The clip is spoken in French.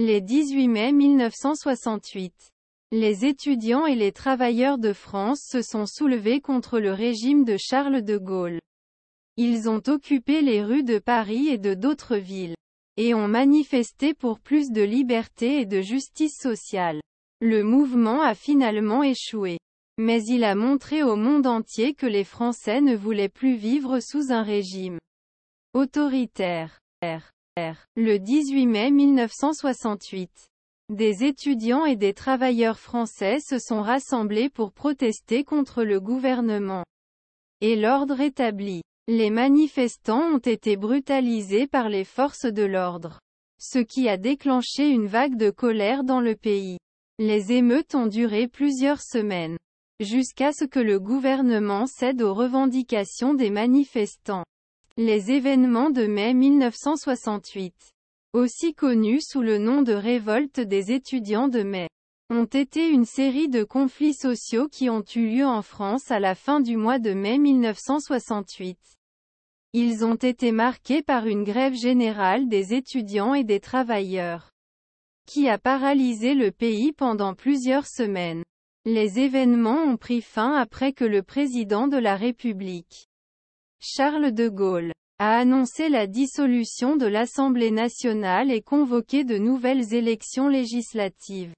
Les 18 mai 1968. Les étudiants et les travailleurs de France se sont soulevés contre le régime de Charles de Gaulle. Ils ont occupé les rues de Paris et de d'autres villes. Et ont manifesté pour plus de liberté et de justice sociale. Le mouvement a finalement échoué. Mais il a montré au monde entier que les Français ne voulaient plus vivre sous un régime autoritaire. Le 18 mai 1968, des étudiants et des travailleurs français se sont rassemblés pour protester contre le gouvernement et l'ordre établi. Les manifestants ont été brutalisés par les forces de l'ordre, ce qui a déclenché une vague de colère dans le pays. Les émeutes ont duré plusieurs semaines, jusqu'à ce que le gouvernement cède aux revendications des manifestants. Les événements de mai 1968, aussi connus sous le nom de révolte des étudiants de mai, ont été une série de conflits sociaux qui ont eu lieu en France à la fin du mois de mai 1968. Ils ont été marqués par une grève générale des étudiants et des travailleurs, qui a paralysé le pays pendant plusieurs semaines. Les événements ont pris fin après que le président de la République Charles de Gaulle a annoncé la dissolution de l'Assemblée nationale et convoqué de nouvelles élections législatives.